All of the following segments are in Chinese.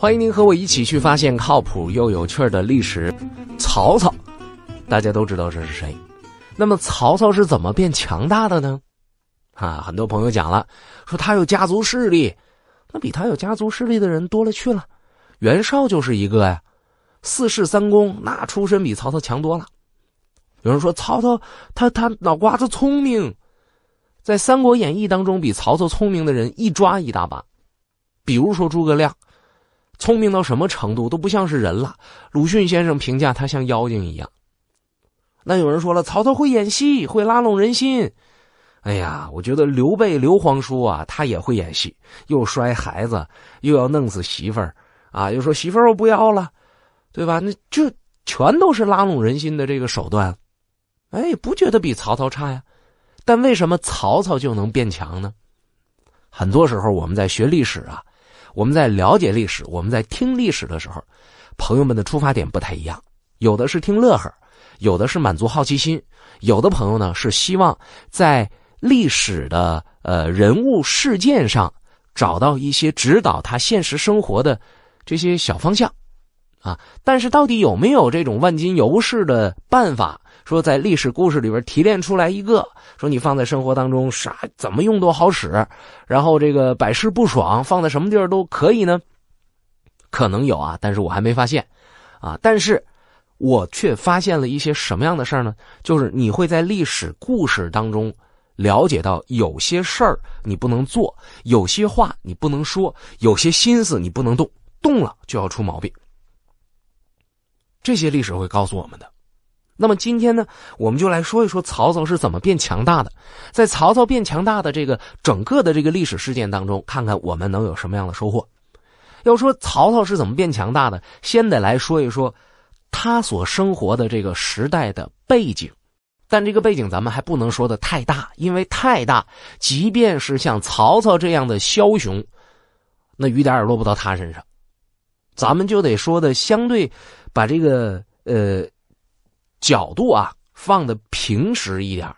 欢迎您和我一起去发现靠谱又有趣的历史。曹操，大家都知道这是谁。那么曹操是怎么变强大的呢？啊，很多朋友讲了，说他有家族势力，那比他有家族势力的人多了去了。袁绍就是一个呀，四世三公，那出身比曹操强多了。有人说曹操他他脑瓜子聪明，在《三国演义》当中比曹操聪明的人一抓一大把，比如说诸葛亮。聪明到什么程度都不像是人了。鲁迅先生评价他像妖精一样。那有人说了，曹操会演戏，会拉拢人心。哎呀，我觉得刘备刘皇叔啊，他也会演戏，又摔孩子，又要弄死媳妇儿啊，又说媳妇儿不要了，对吧？那这全都是拉拢人心的这个手段。哎，不觉得比曹操差呀？但为什么曹操就能变强呢？很多时候我们在学历史啊。我们在了解历史，我们在听历史的时候，朋友们的出发点不太一样。有的是听乐呵，有的是满足好奇心，有的朋友呢是希望在历史的呃人物事件上找到一些指导他现实生活的这些小方向，啊，但是到底有没有这种万金油式的办法？说在历史故事里边提炼出来一个，说你放在生活当中啥怎么用都好使，然后这个百试不爽，放在什么地儿都可以呢？可能有啊，但是我还没发现，啊，但是我却发现了一些什么样的事儿呢？就是你会在历史故事当中了解到，有些事儿你不能做，有些话你不能说，有些心思你不能动，动了就要出毛病。这些历史会告诉我们的。那么今天呢，我们就来说一说曹操是怎么变强大的。在曹操变强大的这个整个的这个历史事件当中，看看我们能有什么样的收获。要说曹操是怎么变强大的，先得来说一说他所生活的这个时代的背景。但这个背景咱们还不能说的太大，因为太大，即便是像曹操这样的枭雄，那雨点也落不到他身上。咱们就得说的相对，把这个呃。角度啊，放的平实一点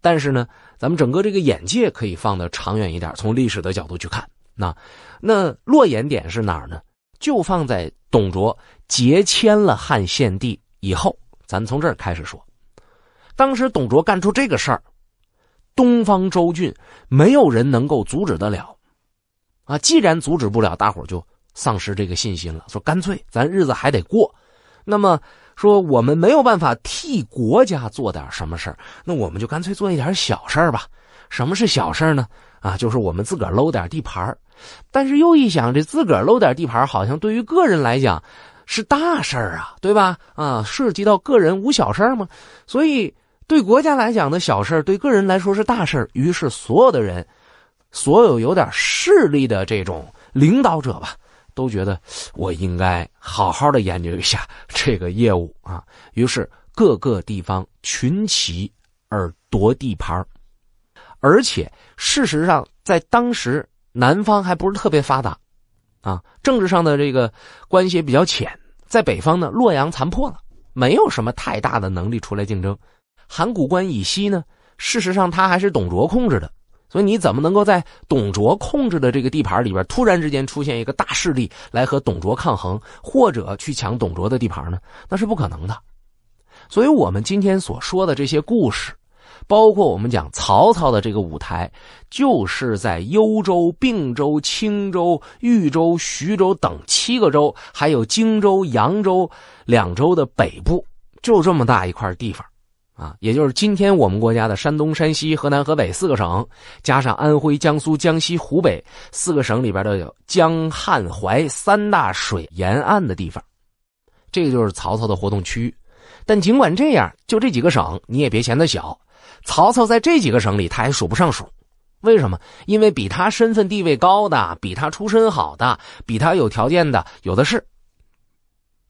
但是呢，咱们整个这个眼界可以放的长远一点，从历史的角度去看。那，那落眼点是哪儿呢？就放在董卓结迁了汉献帝以后，咱从这儿开始说。当时董卓干出这个事儿，东方州郡没有人能够阻止得了。啊，既然阻止不了，大伙儿就丧失这个信心了，说干脆咱日子还得过。那么。说我们没有办法替国家做点什么事儿，那我们就干脆做一点小事儿吧。什么是小事儿呢？啊，就是我们自个儿搂点地盘儿。但是又一想，这自个儿搂点地盘好像对于个人来讲是大事儿啊，对吧？啊，涉及到个人无小事儿吗？所以对国家来讲的小事儿，对个人来说是大事儿。于是所有的人，所有有点势力的这种领导者吧。都觉得我应该好好的研究一下这个业务啊，于是各个地方群起而夺地盘而且事实上在当时南方还不是特别发达，啊，政治上的这个关系比较浅，在北方呢，洛阳残破了，没有什么太大的能力出来竞争，函谷关以西呢，事实上它还是董卓控制的。所以你怎么能够在董卓控制的这个地盘里边，突然之间出现一个大势力来和董卓抗衡，或者去抢董卓的地盘呢？那是不可能的。所以我们今天所说的这些故事，包括我们讲曹操的这个舞台，就是在幽州、并州、青州、豫州、徐州等七个州，还有荆州、扬州两州的北部，就这么大一块地方。啊，也就是今天我们国家的山东、山西、河南、河北四个省，加上安徽、江苏、江西、湖北四个省里边的江汉淮三大水沿岸的地方，这个就是曹操的活动区域。但尽管这样，就这几个省，你也别嫌它小。曹操在这几个省里，他还数不上数。为什么？因为比他身份地位高的，比他出身好的，比他有条件的，有的是。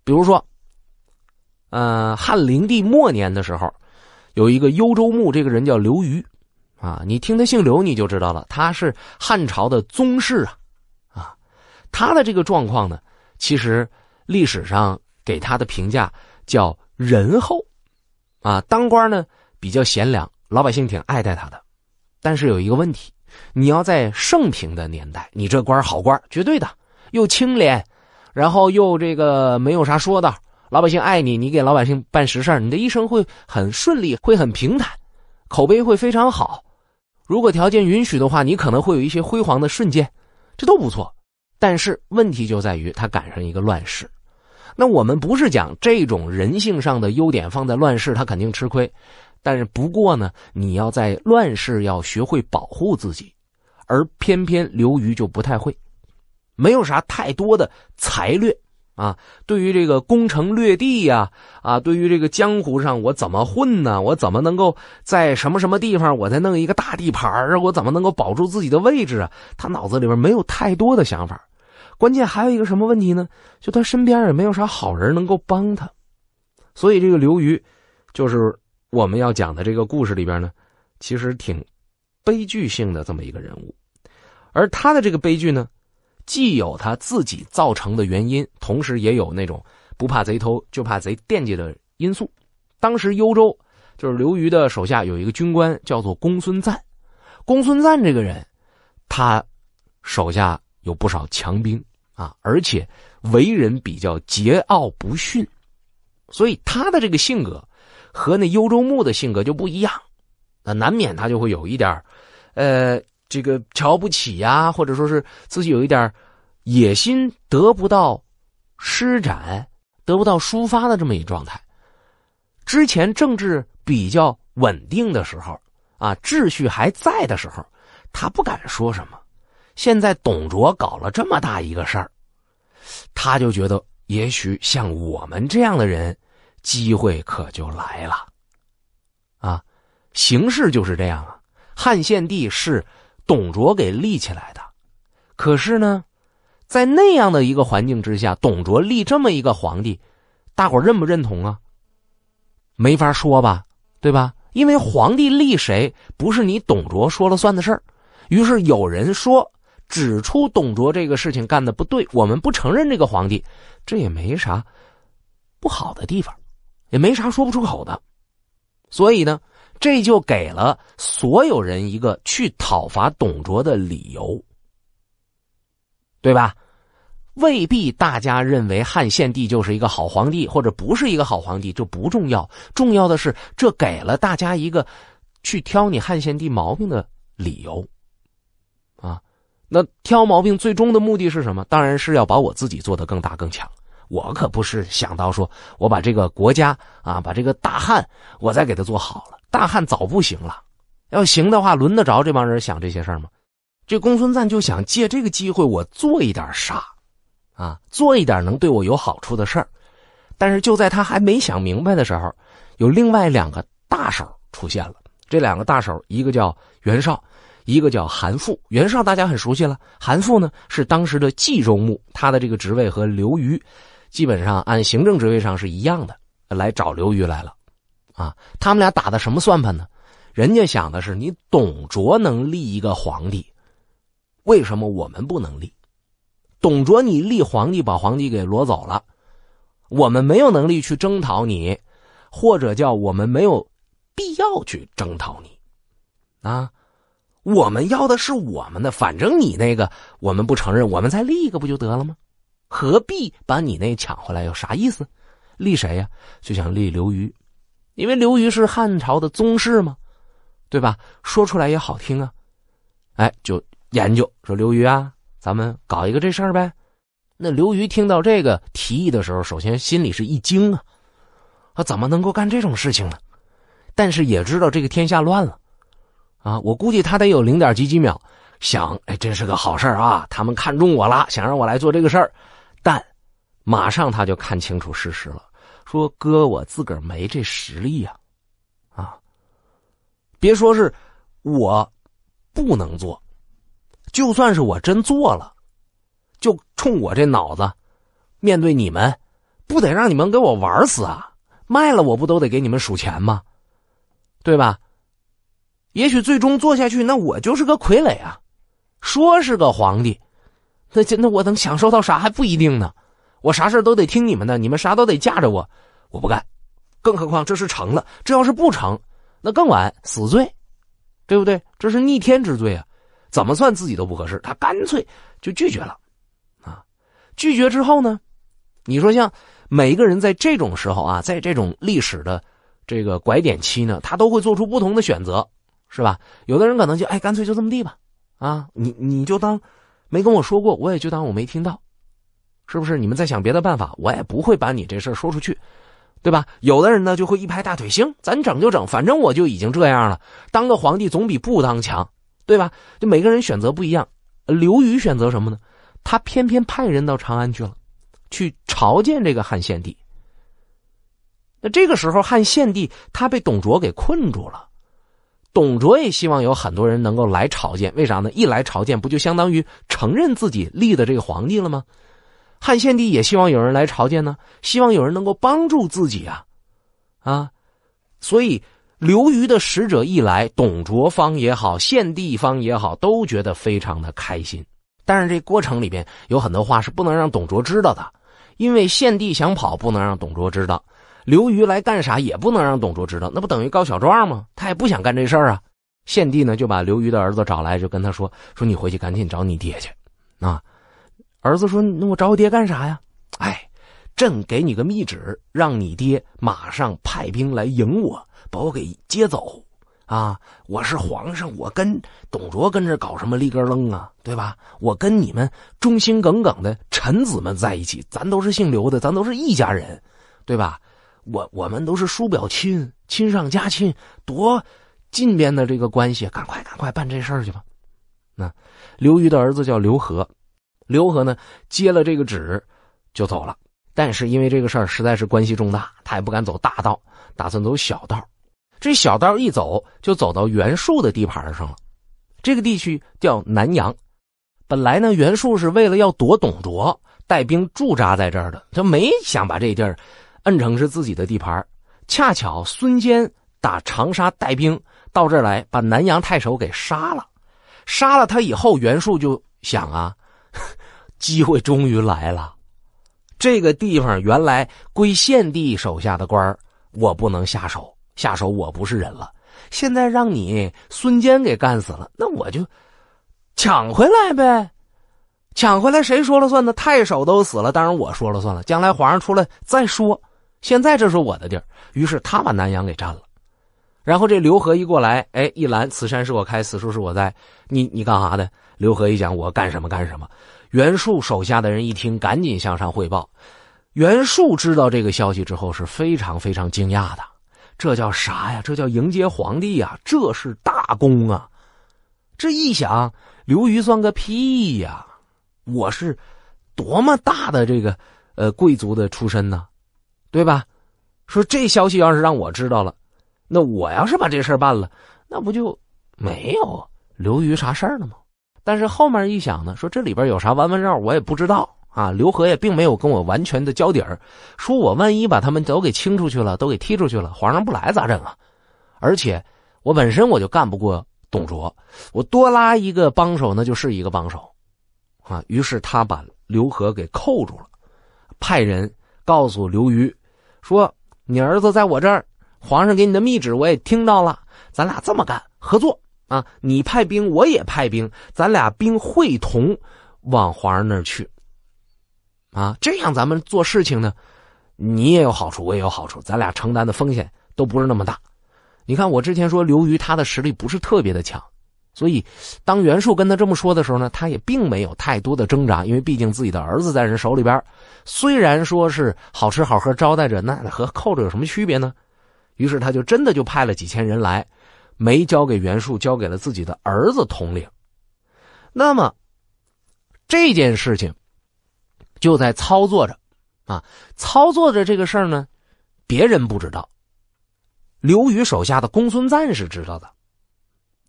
比如说，嗯，汉灵帝末年的时候。有一个幽州牧，这个人叫刘虞，啊，你听他姓刘，你就知道了，他是汉朝的宗室啊，啊，他的这个状况呢，其实历史上给他的评价叫仁厚，啊，当官呢比较贤良，老百姓挺爱戴他的，但是有一个问题，你要在盛平的年代，你这官好官绝对的，又清廉，然后又这个没有啥说的。老百姓爱你，你给老百姓办实事儿，你的一生会很顺利，会很平坦，口碑会非常好。如果条件允许的话，你可能会有一些辉煌的瞬间，这都不错。但是问题就在于他赶上一个乱世。那我们不是讲这种人性上的优点放在乱世他肯定吃亏，但是不过呢，你要在乱世要学会保护自己，而偏偏刘瑜就不太会，没有啥太多的才略。啊，对于这个攻城略地呀，啊，对于这个江湖上我怎么混呢？我怎么能够在什么什么地方我再弄一个大地盘？我怎么能够保住自己的位置啊？他脑子里边没有太多的想法，关键还有一个什么问题呢？就他身边也没有啥好人能够帮他，所以这个刘瑜，就是我们要讲的这个故事里边呢，其实挺悲剧性的这么一个人物，而他的这个悲剧呢。既有他自己造成的原因，同时也有那种不怕贼偷就怕贼惦记的因素。当时幽州就是刘瑜的手下有一个军官叫做公孙瓒，公孙瓒这个人，他手下有不少强兵啊，而且为人比较桀骜不驯，所以他的这个性格和那幽州牧的性格就不一样，那难免他就会有一点呃。这个瞧不起呀，或者说是自己有一点野心得不到施展，得不到抒发的这么一状态。之前政治比较稳定的时候啊，秩序还在的时候，他不敢说什么。现在董卓搞了这么大一个事儿，他就觉得也许像我们这样的人，机会可就来了。啊，形势就是这样啊。汉献帝是。董卓给立起来的，可是呢，在那样的一个环境之下，董卓立这么一个皇帝，大伙认不认同啊？没法说吧，对吧？因为皇帝立谁不是你董卓说了算的事儿。于是有人说指出董卓这个事情干的不对，我们不承认这个皇帝，这也没啥不好的地方，也没啥说不出口的。所以呢。这就给了所有人一个去讨伐董卓的理由，对吧？未必大家认为汉献帝就是一个好皇帝，或者不是一个好皇帝，这不重要。重要的是，这给了大家一个去挑你汉献帝毛病的理由。啊，那挑毛病最终的目的是什么？当然是要把我自己做得更大更强。我可不是想到说我把这个国家啊，把这个大汉，我再给他做好了。大汉早不行了，要行的话，轮得着这帮人想这些事儿吗？这公孙瓒就想借这个机会，我做一点啥，啊，做一点能对我有好处的事儿。但是就在他还没想明白的时候，有另外两个大手出现了。这两个大手，一个叫袁绍，一个叫韩馥。袁绍大家很熟悉了，韩馥呢是当时的冀州牧，他的这个职位和刘虞，基本上按行政职位上是一样的。来找刘虞来了。啊，他们俩打的什么算盘呢？人家想的是，你董卓能立一个皇帝，为什么我们不能立？董卓你立皇帝把皇帝给挪走了，我们没有能力去征讨你，或者叫我们没有必要去征讨你，啊，我们要的是我们的，反正你那个我们不承认，我们再立一个不就得了吗？何必把你那抢回来，有啥意思？立谁呀？就想立刘瑜。因为刘虞是汉朝的宗室嘛，对吧？说出来也好听啊。哎，就研究说刘虞啊，咱们搞一个这事儿呗。那刘虞听到这个提议的时候，首先心里是一惊啊，他怎么能够干这种事情呢？但是也知道这个天下乱了，啊，我估计他得有零点几几秒想，哎，真是个好事啊，他们看中我了，想让我来做这个事儿。但马上他就看清楚事实了。说哥，我自个儿没这实力啊，啊！别说是，我不能做，就算是我真做了，就冲我这脑子，面对你们，不得让你们给我玩死啊！卖了我不都得给你们数钱吗？对吧？也许最终做下去，那我就是个傀儡啊！说是个皇帝，那真那我能享受到啥还不一定呢。我啥事都得听你们的，你们啥都得架着我，我不干。更何况这是成了，这要是不成，那更完，死罪，对不对？这是逆天之罪啊！怎么算自己都不合适，他干脆就拒绝了，啊！拒绝之后呢，你说像每一个人在这种时候啊，在这种历史的这个拐点期呢，他都会做出不同的选择，是吧？有的人可能就哎，干脆就这么地吧，啊，你你就当没跟我说过，我也就当我没听到。是不是你们再想别的办法？我也不会把你这事儿说出去，对吧？有的人呢就会一拍大腿，行，咱整就整，反正我就已经这样了，当个皇帝总比不当强，对吧？就每个人选择不一样。刘瑜选择什么呢？他偏偏派人到长安去了，去朝见这个汉献帝。那这个时候，汉献帝他被董卓给困住了，董卓也希望有很多人能够来朝见，为啥呢？一来朝见，不就相当于承认自己立的这个皇帝了吗？汉献帝也希望有人来朝见呢，希望有人能够帮助自己啊，啊，所以刘瑜的使者一来，董卓方也好，献帝方也好，都觉得非常的开心。但是这过程里边有很多话是不能让董卓知道的，因为献帝想跑，不能让董卓知道；刘瑜来干啥，也不能让董卓知道，那不等于告小状吗？他也不想干这事儿啊。献帝呢就把刘瑜的儿子找来，就跟他说：“说你回去赶紧找你爹去，啊。”儿子说：“那我找我爹干啥呀？哎，朕给你个密旨，让你爹马上派兵来迎我，把我给接走。啊，我是皇上，我跟董卓跟这搞什么立根楞啊？对吧？我跟你们忠心耿耿的臣子们在一起，咱都是姓刘的，咱都是一家人，对吧？我我们都是叔表亲，亲上加亲，多近边的这个关系。赶快赶快办这事儿去吧。那刘瑜的儿子叫刘和。”刘和呢接了这个旨，就走了。但是因为这个事儿实在是关系重大，他也不敢走大道，打算走小道。这小道一走，就走到袁术的地盘上了。这个地区叫南阳。本来呢，袁术是为了要夺董卓，带兵驻扎在这儿的，他没想把这地儿摁成是自己的地盘。恰巧孙坚打长沙，带兵到这儿来，把南阳太守给杀了。杀了他以后，袁术就想啊。机会终于来了，这个地方原来归献帝手下的官我不能下手，下手我不是人了。现在让你孙坚给干死了，那我就抢回来呗，抢回来谁说了算呢？太守都死了，当然我说了算了。将来皇上出来再说，现在这是我的地儿。于是他把南阳给占了。然后这刘和一过来，哎，一拦，此山是我开，此树是我在。你你干啥的？刘和一讲，我干什么干什么。袁术手下的人一听，赶紧向上汇报。袁术知道这个消息之后，是非常非常惊讶的。这叫啥呀？这叫迎接皇帝啊！这是大功啊！这一想，刘瑜算个屁呀！我是多么大的这个呃贵族的出身呢，对吧？说这消息要是让我知道了。那我要是把这事儿办了，那不就没有刘瑜啥事儿了吗？但是后面一想呢，说这里边有啥弯弯绕，我也不知道啊。刘和也并没有跟我完全的交底儿，说我万一把他们都给清出去了，都给踢出去了，皇上不来咋整啊？而且我本身我就干不过董卓，我多拉一个帮手，那就是一个帮手啊。于是他把刘和给扣住了，派人告诉刘瑜，说你儿子在我这儿。皇上给你的密旨我也听到了，咱俩这么干合作啊！你派兵，我也派兵，咱俩兵会同往皇上那儿去。啊，这样咱们做事情呢，你也有好处，我也有好处，咱俩承担的风险都不是那么大。你看，我之前说刘瑜他的实力不是特别的强，所以当袁术跟他这么说的时候呢，他也并没有太多的挣扎，因为毕竟自己的儿子在人手里边，虽然说是好吃好喝招待着那和扣着有什么区别呢？于是他就真的就派了几千人来，没交给袁术，交给了自己的儿子统领。那么这件事情就在操作着，啊，操作着这个事儿呢，别人不知道。刘瑜手下的公孙瓒是知道的。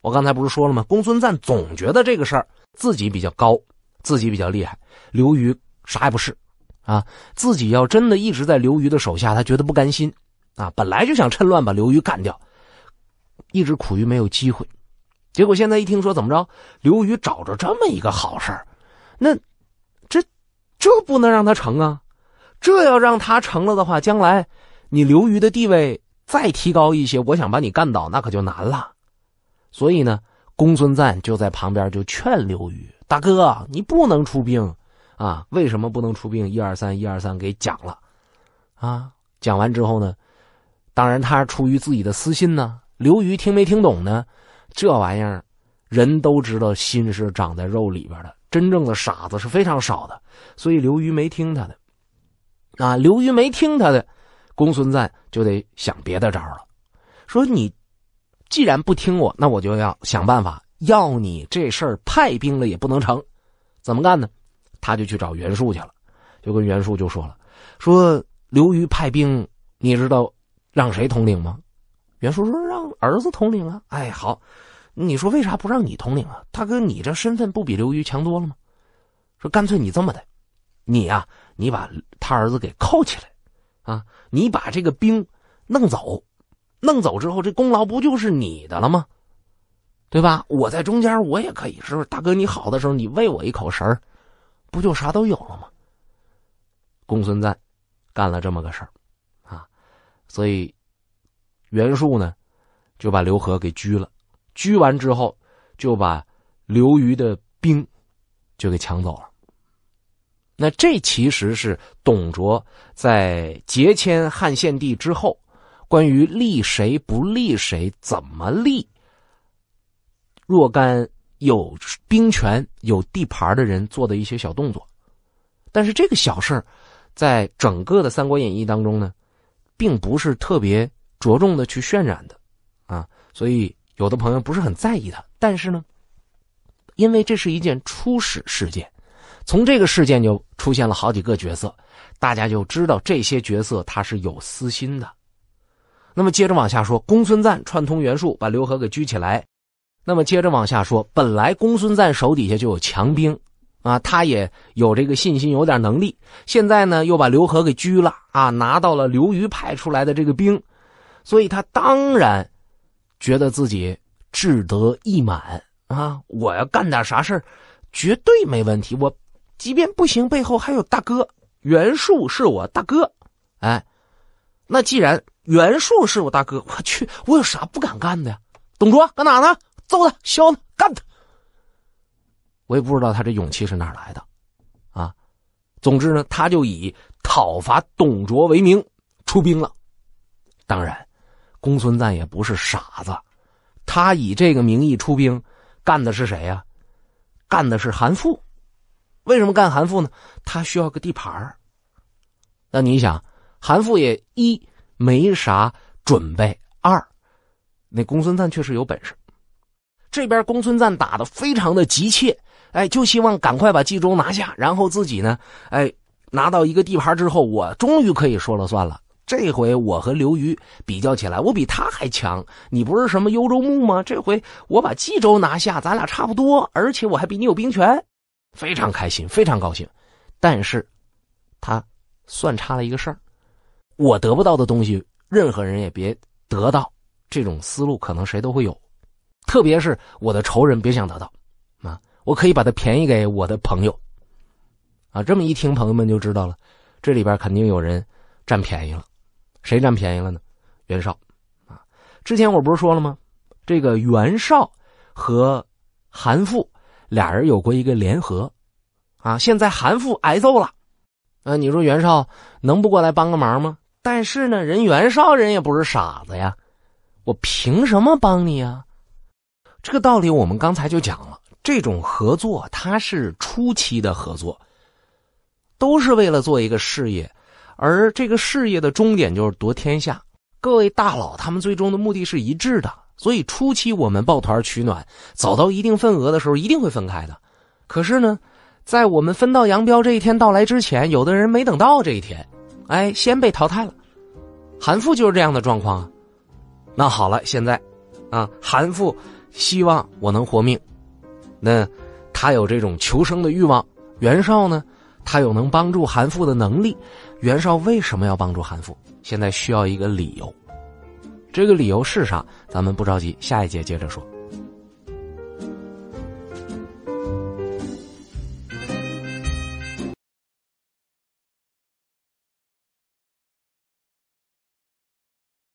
我刚才不是说了吗？公孙瓒总觉得这个事儿自己比较高，自己比较厉害，刘瑜啥也不是，啊，自己要真的一直在刘瑜的手下，他觉得不甘心。啊，本来就想趁乱把刘瑜干掉，一直苦于没有机会，结果现在一听说怎么着，刘瑜找着这么一个好事儿，那，这，这不能让他成啊！这要让他成了的话，将来，你刘瑜的地位再提高一些，我想把你干倒，那可就难了。所以呢，公孙瓒就在旁边就劝刘瑜：“大哥：“你不能出兵，啊？为什么不能出兵？一二三，一二三，给讲了，啊？讲完之后呢？”当然，他出于自己的私心呢。刘瑜听没听懂呢？这玩意儿，人都知道心是长在肉里边的，真正的傻子是非常少的。所以刘瑜没听他的，啊，刘瑜没听他的，公孙瓒就得想别的招了。说你既然不听我，那我就要想办法要你这事儿。派兵了也不能成，怎么干呢？他就去找袁术去了，就跟袁术就说了，说刘瑜派兵，你知道。让谁统领吗？袁术说：“让儿子统领啊。”哎，好，你说为啥不让你统领啊？大哥，你这身份不比刘瑜强多了吗？说干脆你这么的，你呀，你把他儿子给扣起来，啊，你把这个兵弄走，弄走之后，这功劳不就是你的了吗？对吧？我在中间，我也可以，是不是？大哥，你好的时候，你喂我一口食儿，不就啥都有了吗？公孙瓒干了这么个事儿。所以，袁术呢就把刘和给拘了，拘完之后就把刘瑜的兵就给抢走了。那这其实是董卓在结迁汉献帝之后，关于立谁不立谁、怎么立，若干有兵权、有地盘的人做的一些小动作。但是这个小事在整个的《三国演义》当中呢。并不是特别着重的去渲染的，啊，所以有的朋友不是很在意他。但是呢，因为这是一件初始事件，从这个事件就出现了好几个角色，大家就知道这些角色他是有私心的。那么接着往下说，公孙瓒串通袁术把刘和给拘起来。那么接着往下说，本来公孙瓒手底下就有强兵。啊，他也有这个信心，有点能力。现在呢，又把刘和给拘了啊，拿到了刘瑜派出来的这个兵，所以他当然觉得自己志得意满啊。我要干点啥事绝对没问题。我即便不行，背后还有大哥袁术是我大哥，哎，那既然袁术是我大哥，我去，我有啥不敢干的？董卓搁哪呢？揍他，削他，干他！我也不知道他这勇气是哪来的，啊！总之呢，他就以讨伐董卓为名出兵了。当然，公孙瓒也不是傻子，他以这个名义出兵，干的是谁呀？干的是韩馥。为什么干韩馥呢？他需要个地盘儿。那你想，韩馥也一没啥准备，二那公孙瓒确实有本事，这边公孙瓒打的非常的急切。哎，就希望赶快把冀州拿下，然后自己呢，哎，拿到一个地盘之后，我终于可以说了算了。这回我和刘瑜比较起来，我比他还强。你不是什么幽州牧吗？这回我把冀州拿下，咱俩差不多，而且我还比你有兵权，非常开心，非常高兴。但是，他算差了一个事儿，我得不到的东西，任何人也别得到。这种思路可能谁都会有，特别是我的仇人，别想得到，啊。我可以把它便宜给我的朋友，啊，这么一听，朋友们就知道了，这里边肯定有人占便宜了，谁占便宜了呢？袁绍，啊，之前我不是说了吗？这个袁绍和韩馥俩人有过一个联合，啊，现在韩馥挨揍了，啊，你说袁绍能不过来帮个忙吗？但是呢，人袁绍人也不是傻子呀，我凭什么帮你啊？这个道理我们刚才就讲了。这种合作，它是初期的合作，都是为了做一个事业，而这个事业的终点就是夺天下。各位大佬，他们最终的目的是一致的，所以初期我们抱团取暖，走到一定份额的时候一定会分开的。可是呢，在我们分道扬镳这一天到来之前，有的人没等到这一天，哎，先被淘汰了。韩馥就是这样的状况啊。那好了，现在，啊，韩馥希望我能活命。那，他有这种求生的欲望。袁绍呢，他有能帮助韩馥的能力。袁绍为什么要帮助韩馥？现在需要一个理由。这个理由是啥？咱们不着急，下一节接着说。